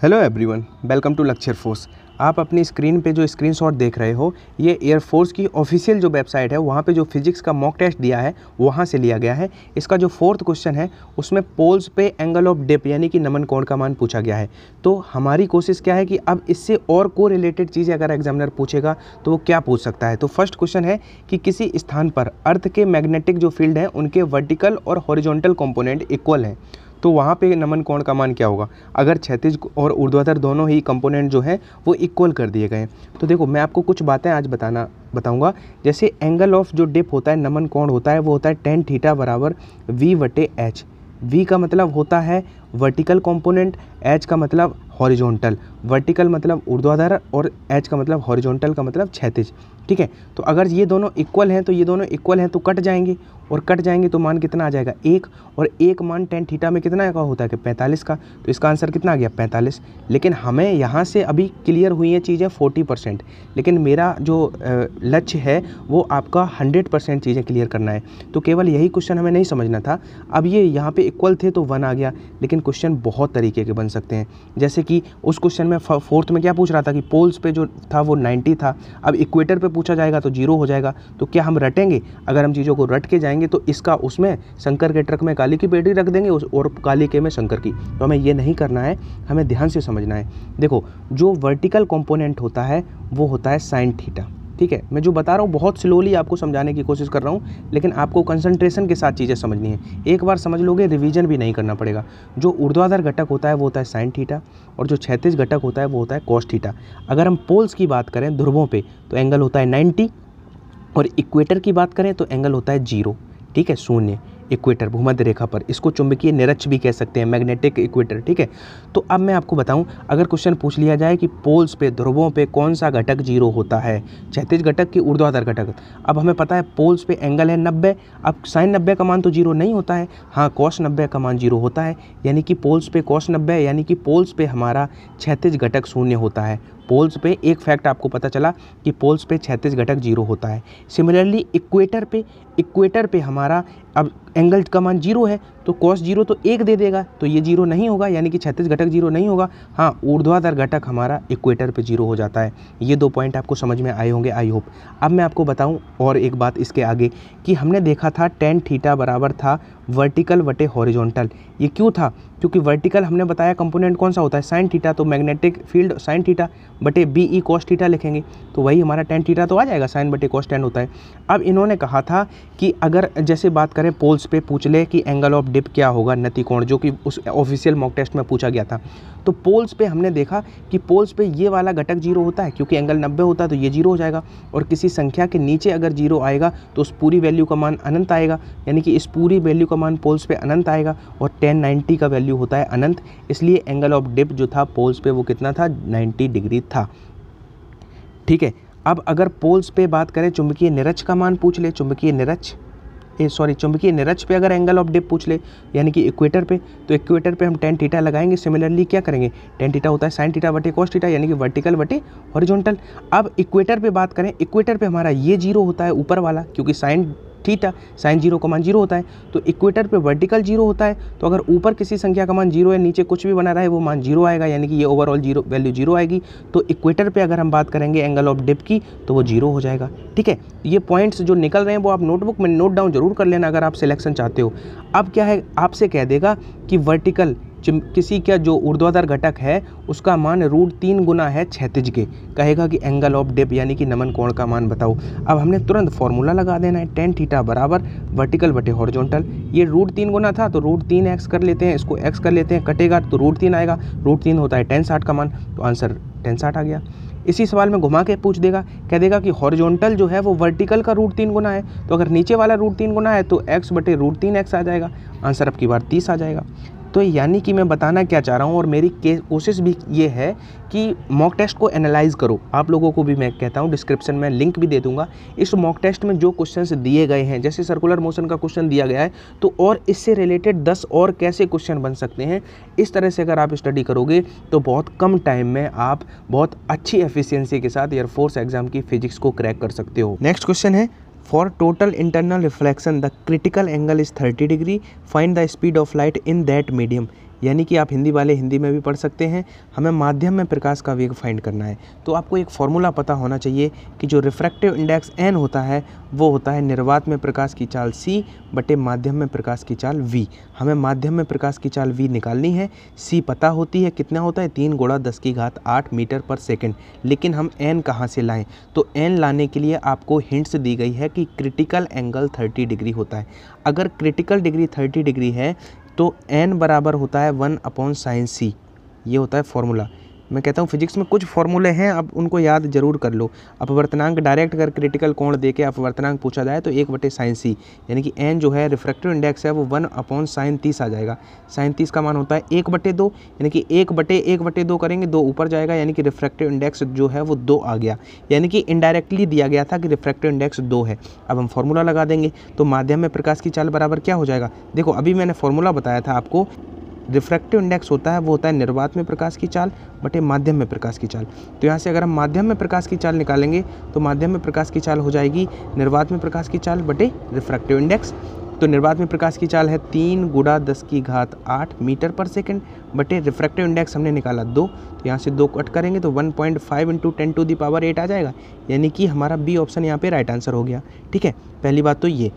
Hello everyone welcome to lecture force आप अपनी screen पे जो स्क्रीनशॉट देख रहे हो ये एयरफोर्स की ऑफिशियल जो वेबसाइट है वहाँ पे जो फिजिक्स का मॉक टेस्ट दिया है वहाँ से लिया गया है इसका जो फोर्थ क्वेश्चन है उसमें पोल्स पे एंगल ऑफ डिप यानी कि नमन कोण का मान पूछा गया है तो हमारी कोशिश क्या है कि अब इससे और को रिलेटेड चीज़ें अगर एग्जामिनर पूछेगा तो वो क्या पूछ सकता है तो फर्स्ट क्वेश्चन है कि किसी स्थान पर अर्थ के मैग्नेटिक जो फील्ड हैं उनके वर्टिकल और हॉरिजोंटल कॉम्पोनेंट इक्वल हैं तो वहाँ पे नमन कोण का मान क्या होगा अगर क्षैतिज और ऊर्ध्वाधर दोनों ही कंपोनेंट जो हैं वो इक्वल कर दिए गए हैं तो देखो मैं आपको कुछ बातें आज बताना बताऊंगा जैसे एंगल ऑफ जो डिप होता है नमन कोण होता है वो होता है टेन थीटा बराबर वी वटे एच वी का मतलब होता है वर्टिकल कॉम्पोनेंट एच का मतलब हॉरिजोनटल वर्टिकल मतलब ऊर्ध्वाधर और एच का मतलब हॉरिजोनटल का मतलब क्षैतिज ठीक है तो अगर ये दोनों इक्वल हैं तो ये दोनों इक्वल हैं तो कट जाएंगे और कट जाएंगे तो मान कितना आ जाएगा एक और एक मान टेन थीटा में कितना का होता है कि पैंतालीस का तो इसका आंसर कितना आ गया पैंतालीस लेकिन हमें यहाँ से अभी क्लियर हुई है चीज़ें फोर्टी परसेंट लेकिन मेरा जो लक्ष्य है वो आपका हंड्रेड परसेंट चीज़ें क्लियर करना है तो केवल यही क्वेश्चन हमें नहीं समझना था अब ये यहाँ पर इक्वल थे तो वन आ गया लेकिन क्वेश्चन बहुत तरीके के बन सकते हैं जैसे कि उस क्वेश्चन में फोर्थ में क्या पूछ रहा था कि पोल्स पर जो था वो नाइन्टी था अब इक्वेटर पर पूछा जाएगा तो जीरो हो जाएगा तो क्या हम रटेंगे अगर हम चीज़ों को रट के जाएंगे जाएंगे तो इसका उसमें शंकर के ट्रक में काली की पेटी रख देंगे और काली के में शंकर की तो हमें ये नहीं करना है हमें ध्यान से समझना है देखो जो वर्टिकल कॉम्पोनेंट होता है वो होता है साइन थीटा ठीक है मैं जो बता रहा हूँ बहुत स्लोली आपको समझाने की कोशिश कर रहा हूँ लेकिन आपको कंसंट्रेशन के साथ चीज़ें समझनी है एक बार समझ लोगे रिवीजन भी नहीं करना पड़ेगा जो ऊर्ध्वाधर घटक होता है वो होता है साइन थीटा और जो छैतीस घटक होता है वो होता है कॉस्ट थीटा अगर हम पोल्स की बात करें ध्रुवों पर तो एंगल होता है नाइन्टी और इक्वेटर की बात करें तो एंगल होता है जीरो ठीक है शून्य इक्वेटर भूमध्य रेखा पर इसको चुंबकीय निरक्ष भी कह सकते हैं मैग्नेटिक इक्वेटर ठीक है तो अब मैं आपको बताऊं अगर क्वेश्चन पूछ लिया जाए कि पोल्स पे ध्रुवों पे कौन सा घटक जीरो होता है क्षैतिज घटक की ऊर्ध्वाधर घटक अब हमें पता है पोल्स पे एंगल है नब्बे अब साइन नब्बे का मान तो जीरो नहीं होता है हाँ कौश नब्बे का मान जीरो होता है यानी कि पोल्स पे कौश नब्बे यानी कि पोल्स पे हमारा क्षैतिज घटक शून्य होता है पोल्स पे एक फैक्ट आपको पता चला कि पोल्स पे क्षैतिज घटक जीरो होता है सिमिलरली इक्वेटर पे इक्वेटर पे हमारा अब एंगल का मान जीरो है तो कॉस जीरो तो एक दे देगा तो ये जीरो नहीं होगा यानी कि छत्तीस घटक जीरो नहीं होगा हाँ ऊर्ध्वाधर घटक हमारा इक्वेटर पे जीरो हो जाता है ये दो पॉइंट आपको समझ में आए होंगे आई होप अब मैं आपको बताऊँ और एक बात इसके आगे कि हमने देखा था टेन थीटा बराबर था वर्टिकल वटे हॉरिजोंटल ये क्यों था क्योंकि वर्टिकल हमने बताया कंपोनेंट कौन सा होता है साइन थीटा तो मैग्नेटिक फील्ड साइन थीटा बटे बी ई कॉस थीटा लिखेंगे तो वही हमारा टेन थीटा तो आ जाएगा साइन बटे कॉस टेन होता है अब इन्होंने कहा था कि अगर जैसे बात करें पोल्स पे पूछ ले कि एंगल ऑफ डिप क्या होगा नतिकोण जो कि उस ऑफिशियल मॉक टेस्ट में पूछा गया था तो पोल्स पे हमने देखा कि पोल्स पे ये वाला घटक जीरो होता है क्योंकि एंगल 90 होता है तो ये जीरो हो जाएगा और किसी संख्या के नीचे अगर जीरो आएगा तो उस पूरी वैल्यू का मान अनंत आएगा यानी कि इस पूरी वैल्यू का मान पोल्स पे अनंत आएगा और टेन नाइन्टी का वैल्यू होता है अनंत इसलिए एंगल ऑफ डिप जो था पोल्स पर वो कितना था नाइन्टी डिग्री था ठीक है अब अगर पोल्स पर बात करें चुंबकीय निरच का मान पूछ ले चुंबकीय निरच ए सॉरी चुंबकीय निरज पे अगर एंगल ऑफ डिप पूछ ले यानी कि इक्वेटर पे तो इक्वेटर पे हम टेन टीटा लगाएंगे सिमिलरली क्या करेंगे टेन टीटा होता है साइन टीटा बटे कॉस टीटा यानी कि वर्टिकल बटे हॉरिजॉन्टल अब इक्वेटर पे बात करें इक्वेटर पे हमारा ये जीरो होता है ऊपर वाला क्योंकि साइन थीटा साइन जीरो का मान जीरो होता है तो इक्वेटर पे वर्टिकल जीरो होता है तो अगर ऊपर किसी संख्या का मान जीरो है नीचे कुछ भी बना रहा है वो मान जीरो आएगा यानी कि ये ओवरऑल जीरो वैल्यू जीरो आएगी तो इक्वेटर पर अगर हम बात करेंगे एंगल ऑफ डिप की तो वो जीरो हो जाएगा ठीक है ये पॉइंट्स जो निकल रहे हैं वो आप नोटबुक में नोट डाउन जरूर कर लेना अगर आप सिलेक्शन चाहते हो अब क्या है आपसे कह देगा कि वर्टिकल किसी का जो ऊर्ध्वाधर घटक है उसका मान रूट तीन गुना है क्षैतिज के कहेगा कि एंगल ऑफ डिप यानी कि नमन कोण का मान बताओ अब हमने तुरंत फॉर्मूला लगा देना है टेन थीटा बराबर वर्टिकल बटे हॉर्जोंटल ये रूट तीन गुना था तो रूट तीन एक्स कर लेते हैं इसको एक्स कर लेते हैं कटेगा तो रूट तीन आएगा रूट तीन होता है टेन साठ का मान तो आंसर टेन साठ आ गया इसी सवाल में घुमा के पूछ देगा कह देगा कि हॉर्जोंटल जो है वो वर्टिकल का रूट तीन गुना है तो अगर नीचे वाला रूट तीन गुना है तो एक्स बटे रूट तीन एक्स आ जाएगा आंसर अब की बार तीस आ जाएगा तो यानी कि मैं बताना क्या चाह रहा हूँ और मेरी कोशिश भी ये है कि मॉक टेस्ट को एनालाइज़ करो आप लोगों को भी मैं कहता हूँ डिस्क्रिप्शन में लिंक भी दे दूँगा इस मॉक टेस्ट में जो क्वेश्चन दिए गए हैं जैसे सर्कुलर मोशन का क्वेश्चन दिया गया है तो और इससे रिलेटेड दस और कैसे क्वेश्चन बन सकते हैं इस तरह से अगर आप स्टडी करोगे तो बहुत कम टाइम में आप बहुत अच्छी एफिशियंसी के साथ एयरफोर्स एग्जाम की फिजिक्स को क्रैक कर सकते हो नेक्स्ट क्वेश्चन है For total internal reflection, the critical angle is 30 degree. Find the speed of light in that medium. यानी कि आप हिंदी वाले हिंदी में भी पढ़ सकते हैं हमें माध्यम में प्रकाश का वेग फाइंड करना है तो आपको एक फॉर्मूला पता होना चाहिए कि जो रिफ्रैक्टिव इंडेक्स एन होता है वो होता है निर्वात में प्रकाश की चाल सी बटे माध्यम में प्रकाश की चाल वी हमें माध्यम में प्रकाश की चाल वी निकालनी है सी पता होती है कितना होता है तीन गोड़ा दस की घात आठ मीटर पर सेकेंड लेकिन हम एन कहाँ से लाएँ तो एन लाने के लिए आपको हिंट्स दी गई है कि क्रिटिकल एंगल थर्टी डिग्री होता है अगर क्रिटिकल डिग्री थर्टी डिग्री है तो एन बराबर होता है वन अपॉन साइन सी ये होता है फॉर्मूला मैं कहता हूँ फिजिक्स में कुछ फॉर्मूले हैं आप उनको याद जरूर कर लो अपवर्तनांक डायरेक्ट अगर क्रिटिकल कोण दे के अपवर्तनांक पूछा जाए तो एक बटे साइन सी यानी कि एन जो है रिफ्रैक्टिव इंडेक्स है वो वन अपॉन साइन तीस आ जाएगा साइन तीस का मान होता है एक बटे दो यानी कि एक बटे एक बटे दो करेंगे दो ऊपर जाएगा यानी कि रिफ्रैक्टिव इंडेक्स जो है वो दो आ गया यानी कि इनडायरेक्टली दिया गया था कि रिफ्रैक्टिव इंडेक्स दो है अब हम फॉर्मूला लगा देंगे तो माध्यम में प्रकाश की चाल बराबर क्या हो जाएगा देखो अभी मैंने फॉर्मूला बताया था आपको रिफ्रैक्टिव इंडेक्स होता है वो होता है निर्वात में प्रकाश की चाल बटे माध्यम में प्रकाश की चाल तो यहाँ से अगर हम माध्यम में प्रकाश की चाल निकालेंगे तो माध्यम में प्रकाश की चाल हो जाएगी निर्वात में प्रकाश की चाल बटे रिफ्रैक्टिव इंडेक्स तो निर्वात में प्रकाश की चाल है तीन गुड़ा दस की घात आठ मीटर पर सेकेंड बटे रिफ्रैक्टिव इंडेक्स हमने निकाला दो तो यहाँ से दो कट करेंगे तो one point five into ten to the power eight आ जाएगा यानी कि हमारा बी ऑप्शन यहाँ पे राइट आंसर हो गया ठीक है पहली बात तो ये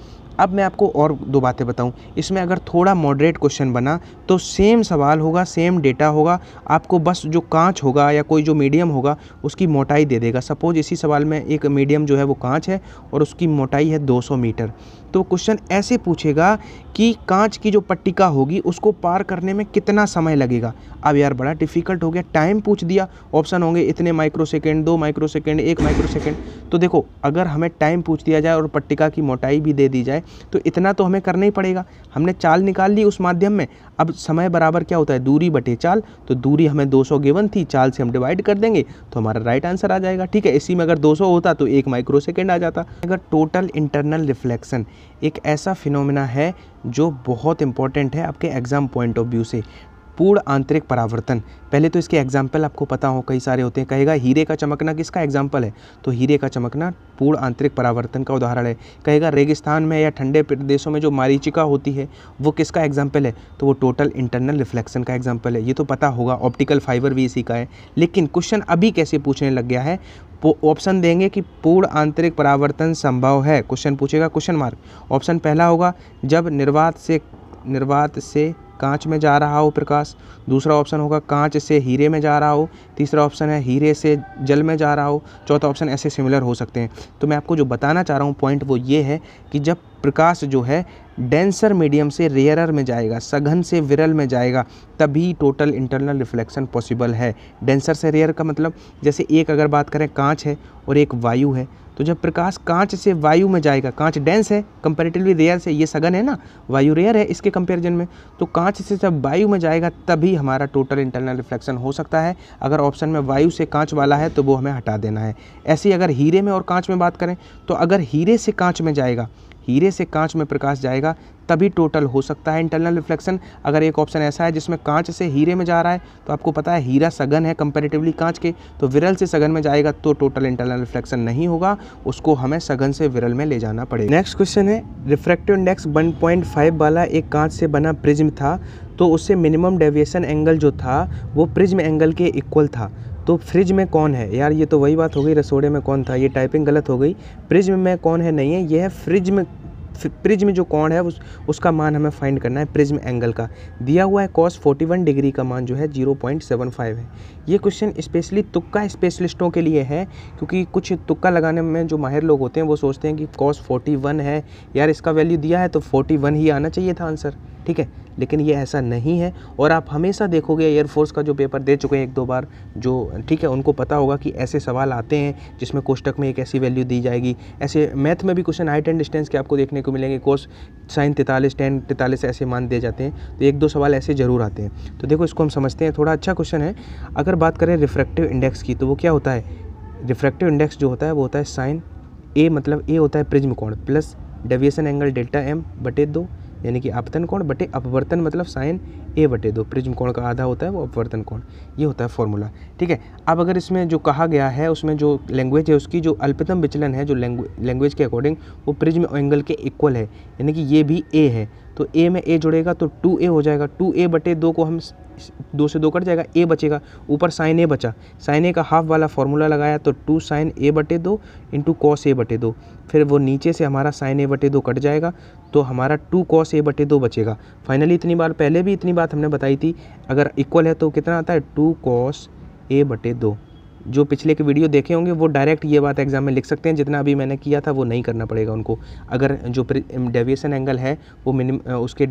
अब मैं आपको और दो बातें बताऊं इसमें अगर थोड़ा मॉडरेट क्वेश्चन बना तो सेम सवाल होगा सेम डेटा होगा आपको बस जो कांच होगा या कोई जो मीडियम होगा उसकी मोटाई दे देगा सपोज इसी सवाल में एक मीडियम जो है वो कांच है और उसकी मोटाई है 200 मीटर तो क्वेश्चन ऐसे पूछेगा कि कांच की जो पट्टिका होगी उसको पार करने में कितना समय लगेगा अब यार बड़ा डिफिकल्ट हो गया टाइम पूछ दिया ऑप्शन होंगे इतने माइक्रो सेकेंड दो माइक्रो सेकेंड एक माइक्रो सेकेंड तो देखो अगर हमें टाइम पूछ दिया जाए और पट्टिका की मोटाई भी दे दी जाए तो इतना तो हमें करना ही पड़ेगा हमने चाल निकाल ली उस माध्यम में अब समय बराबर क्या होता है दूरी बटे चाल तो दूरी हमें दो गिवन थी चाल से हम डिवाइड कर देंगे तो हमारा राइट आंसर आ जाएगा ठीक है इसी में अगर दो होता तो एक माइक्रो सेकेंड आ जाता अगर टोटल इंटरनल रिफ्लेक्शन एक ऐसा फिनोमिना है जो बहुत इंपॉर्टेंट है आपके एग्ज़ाम पॉइंट ऑफ व्यू से पूर्ण आंतरिक परावर्तन पहले तो इसके एग्जाम्पल आपको पता हो कई सारे होते हैं कहेगा हीरे का चमकना किसका एग्जाम्पल है तो हीरे का चमकना पूर्ण आंतरिक परावर्तन का उदाहरण है कहेगा रेगिस्तान में या ठंडे प्रदेशों में जो मारीचिका होती है वो किसका एग्जाम्पल है तो वो टोटल इंटरनल रिफ्लेक्शन का एग्जाम्पल है ये तो पता होगा ऑप्टिकल फाइबर भी इसी का है लेकिन क्वेश्चन अभी कैसे पूछने लग गया है ऑप्शन देंगे कि पूर्ण आंतरिक परावर्तन संभव है क्वेश्चन पूछेगा क्वेश्चन मार्क ऑप्शन पहला होगा जब निर्वात से निर्वात से कांच में जा रहा हो प्रकाश दूसरा ऑप्शन होगा कांच से हीरे में जा रहा हो तीसरा ऑप्शन है हीरे से जल में जा रहा हो चौथा ऑप्शन ऐसे सिमिलर हो सकते हैं तो मैं आपको जो बताना चाह रहा हूँ पॉइंट वो ये है कि जब प्रकाश जो है डेंसर मीडियम से रेयरर में जाएगा सघन से विरल में जाएगा तभी टोटल इंटरनल रिफ्लेक्शन पॉसिबल है डेंसर से रेयर का मतलब जैसे एक अगर बात करें कांच है और एक वायु है तो जब प्रकाश कांच से वायु में जाएगा कांच डेंस है कंपेरेटिवली रेयर से ये सघन है ना वायु रेयर है इसके कंपेरिजन में तो कांच से जब वायु में जाएगा तभी हमारा टोटल इंटरनल रिफ्लेक्शन हो सकता है अगर ऑप्शन में वायु से कांच वाला है तो वो हमें हटा देना है ऐसे अगर हीरे में और कांच में बात करें तो अगर हीरे से कांच में जाएगा हीरे से कांच में प्रकाश जाएगा तभी टोटल हो सकता है इंटरनल रिफ्लेक्शन अगर एक ऑप्शन ऐसा है जिसमें कांच से हीरे में जा रहा है तो आपको पता है हीरा सघन है कंपेरेटिवली कांच के तो विरल से सघन में जाएगा तो टोटल इंटरनल रिफ्लेक्शन नहीं होगा उसको हमें सघन से विरल में ले जाना पड़ेगा नेक्स्ट क्वेश्चन है रिफ्रेक्टिव इंडेक्स वन वाला एक कांच से बना प्रिज्म था तो उससे मिनिमम डेविएशन एंगल जो था वो प्रिज्म एंगल के इक्वल था तो फ्रिज में कौन है यार ये तो वही बात हो गई रसोड़े में कौन था ये टाइपिंग गलत हो गई फ्रिज में कौन है नहीं है ये है फ्रिज में में जो कौन है उस उसका मान हमें फाइंड करना है प्रिज्म एंगल का दिया हुआ है कॉस 41 डिग्री का मान जो है 0.75 है ये क्वेश्चन स्पेशली तुक्का स्पेशलिस्टों के लिए है क्योंकि कुछ तुक्का लगाने में जो माहिर लोग होते हैं वो सोचते हैं कि कॉस 41 है यार इसका वैल्यू दिया है तो 41 ही आना चाहिए था आंसर ठीक है लेकिन ये ऐसा नहीं है और आप हमेशा देखोगे एयरफोर्स का जो पेपर दे चुके हैं एक दो बार जो ठीक है उनको पता होगा कि ऐसे सवाल आते हैं जिसमें कोष्टक में एक ऐसी वैल्यू दी जाएगी ऐसे मैथ में भी क्वेश्चन हाइट एंड डिस्टेंस के आपको देखने को मिलेंगे कोर्स साइन तैतालीस टेन तैतालीस ऐसे मान दिए जाते हैं तो एक दो सवाल ऐसे ज़रूर आते हैं तो देखो इसको हम समझते हैं थोड़ा अच्छा क्वेश्चन है अगर बात करें रिफ्रैक्टिव इंडेक्स की तो वो क्या होता है रिफ्रैक्टिव इंडेक्स जो होता है वो होता है साइन ए मतलब ए होता है प्रिज्म कोण plus deviation angle delta M बटे दो यानी कि आपतन कोण बटे अपवर्तन मतलब साइन ए बटे दो प्रिज्म कोण का आधा होता है वो अपवर्तन कोण ये होता है फॉर्मूला ठीक है अब अगर इसमें जो कहा गया है उसमें जो लैंग्वेज है उसकी जो अल्पतम विचलन है जो लैंग्वेज के अकॉर्डिंग वो प्रिज्म एंगल के इक्वल है यानी कि ये भी ए है तो ए में ए जुड़ेगा तो टू ए हो जाएगा टू ए बटे दो को हम दो से दो कट जाएगा ए बचेगा ऊपर साइन ए बचा साइन ए का हाफ वाला फॉर्मूला लगाया तो टू साइन ए बटे दो इंटू कॉस ए बटे दो फिर वो नीचे से हमारा साइन ए बटे दो कट जाएगा तो हमारा टू कॉस ए बटे दो बचेगा फाइनली इतनी बार पहले भी इतनी बात हमने बताई थी अगर इक्वल है तो कितना आता है टू कॉस ए बटे दो जो पिछले के वीडियो देखे होंगे वो डायरेक्ट ये बात एग्ज़ाम में लिख सकते हैं जितना अभी मैंने किया था वो नहीं करना पड़ेगा उनको अगर जो डेविएशन एंगल है वो मिनिम उसके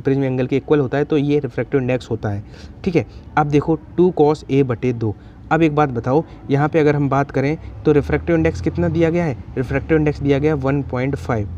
प्रिज्म एंगल के इक्वल होता है तो ये रिफ्रैक्टिव इंडेक्स होता है ठीक है अब देखो टू कॉस ए बटे दो अब एक बात बताओ यहाँ पर अगर हम बात करें तो रिफ्रैक्टिव इंडेक्स कितना दिया गया है रिफ्रैक्टिव इंडेक्स दिया गया one point five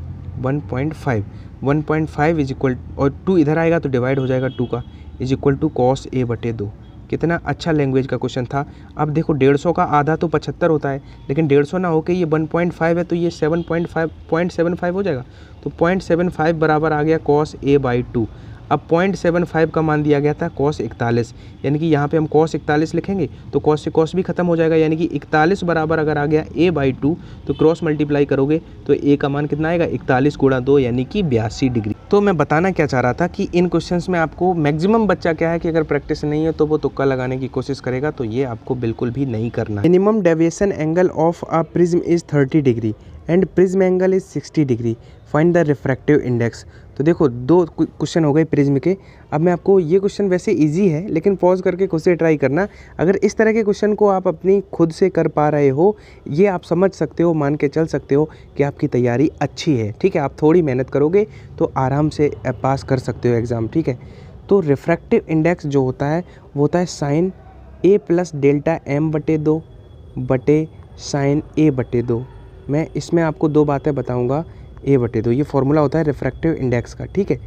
one point five one point five is equal और टू इधर आएगा तो डिवाइड हो जाएगा टू का is equal to cos A बटे दो कितना अच्छा लैंग्वेज का क्वेश्चन था अब देखो डेढ़ सौ का आधा तो पचहत्तर होता है लेकिन डेढ़ सौ ना होकर ये वन पॉइंट फाइव है तो ये seven point five point seven five हो जाएगा तो पॉइंट सेवन फाइव बराबर आ गया कॉस ए बाई टू अब पॉइंट सेवन फाइव का मान दिया गया था कॉस इकतालीस यानी कि यहाँ पे हम कॉस इकतालीस लिखेंगे तो कॉस से कॉस भी खत्म हो जाएगा यानी कि इकतालीस बराबर अगर आ गया ए बाई टू तो क्रॉस मल्टीप्लाई करोगे तो ए का मान कितना आएगा इकतालीस गुणा दो यानी कि बयासी डिग्री तो मैं बताना क्या चाह रहा था कि इन क्वेश्चंस में आपको मैक्सिमम बच्चा क्या है कि अगर प्रैक्टिस नहीं है तो वो तुक्का लगाने की कोशिश करेगा तो ये आपको बिल्कुल भी नहीं करना minimum deviation angle of a prism is thirty degree and prism angle is sixty degree find the refractive index तो देखो दो क्वेश्चन हो गए प्रिज्म के अब मैं आपको ये क्वेश्चन वैसे इजी है लेकिन पॉज करके खुद से ट्राई करना अगर इस तरह के क्वेश्चन को आप अपनी खुद से कर पा रहे हो ये आप समझ सकते हो मान के चल सकते हो कि आपकी तैयारी अच्छी है ठीक है आप थोड़ी मेहनत करोगे तो आराम से पास कर सकते हो एग्ज़ाम ठीक है तो रिफ्रैक्टिव इंडेक्स जो होता है वो होता है sine A plus delta M बटे दो बटे साइन ए बटे दो मैं इसमें आपको दो बातें बताऊँगा ए बटे दो ये फॉर्मूला होता है रिफ्रैक्टिव इंडेक्स का ठीक है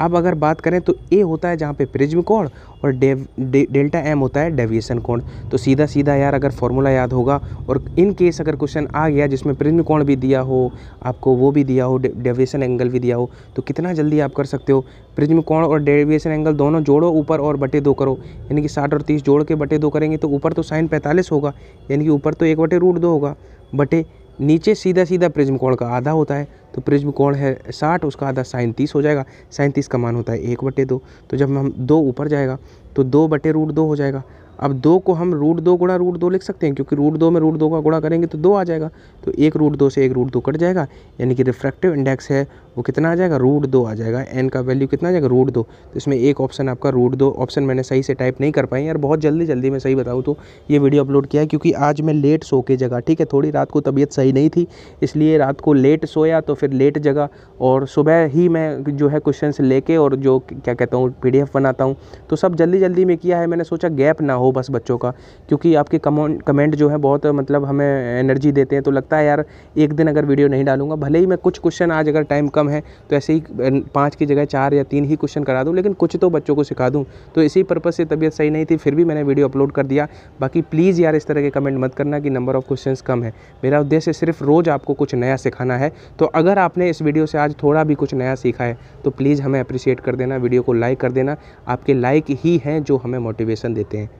अब अगर बात करें तो ए होता है जहाँ पे प्रिज्म कोण और डेव डेल्टा एम होता है डेविएशन कोण तो सीधा सीधा यार अगर फॉर्मूला याद होगा और इन केस अगर क्वेश्चन आ गया जिसमें प्रिज्म कोण भी दिया हो आपको वो भी दिया हो डेविएशन एंगल भी दिया हो तो कितना जल्दी आप कर सकते हो प्रिज्म कोण और डेविएशन एंगल दोनों जोड़ो ऊपर और बटे दो करो यानी कि साठ और तीस जोड़ के बटे दो करेंगे तो ऊपर तो साइन पैंतालीस होगा यानी कि ऊपर तो एक बटे रूट दो होगा बटे नीचे सीधा सीधा प्रिज्म कोण का आधा होता है तो प्रिज्म कोण है साठ उसका आधा साइन तीस हो जाएगा साइन तीस का मान होता है एक बटे दो तो जब हम दो ऊपर जाएगा तो दो बटे रूट दो हो जाएगा अब दो को हम रूट दो गुणा रूट दो लिख सकते हैं क्योंकि रूट दो में रूट दो का गुणा करेंगे तो दो आ जाएगा तो एक रूट दो से एक रूट दो कट जाएगा यानी कि रिफ्रैक्टिव इंडेक्स है वो कितना आ जाएगा रूट दो आ जाएगा एन का वैल्यू कितना आ जाएगा रूट दो तो इसमें एक ऑप्शन आपका रूट दो ऑप्शन मैंने सही से टाइप नहीं कर पाई यार बहुत जल्दी जल्दी मैं सही बताऊँ तो ये वीडियो अपलोड किया है क्योंकि आज मैं लेट सो के जगह ठीक है थोड़ी रात को तबीयत सही नहीं थी इसलिए रात को लेट सोया तो फिर लेट जगह और सुबह ही मैं जो है क्वेश्चन कर और जो क्या कहता हूँ पी बनाता हूँ तो सब जल्दी जल्दी में किया है मैंने सोचा गैप ना हो बस बच्चों का क्योंकि आपके कमेंट जो है बहुत मतलब हमें एनर्जी देते हैं तो लगता है यार एक दिन अगर वीडियो नहीं डालूंगा भले ही मैं कुछ क्वेश्चन आज अगर टाइम कम है तो ऐसे ही पाँच की जगह चार या तीन ही क्वेश्चन करा दूँ लेकिन कुछ तो बच्चों को सिखा दूँ तो इसी पर्पज़ से तबीयत सही नहीं थी फिर भी मैंने वीडियो अपलोड कर दिया बाकी प्लीज़ यार इस तरह के कमेंट मत करना कि नंबर ऑफ़ क्वेश्चन कम है मेरा उद्देश्य सिर्फ रोज़ आपको कुछ नया सिखाना है तो अगर आपने इस वीडियो से आज थोड़ा भी कुछ नया सीखा है तो प्लीज़ हमें अप्रिशिएट कर देना वीडियो को लाइक कर देना आपके लाइक ही हैं जो हमें मोटिवेशन देते हैं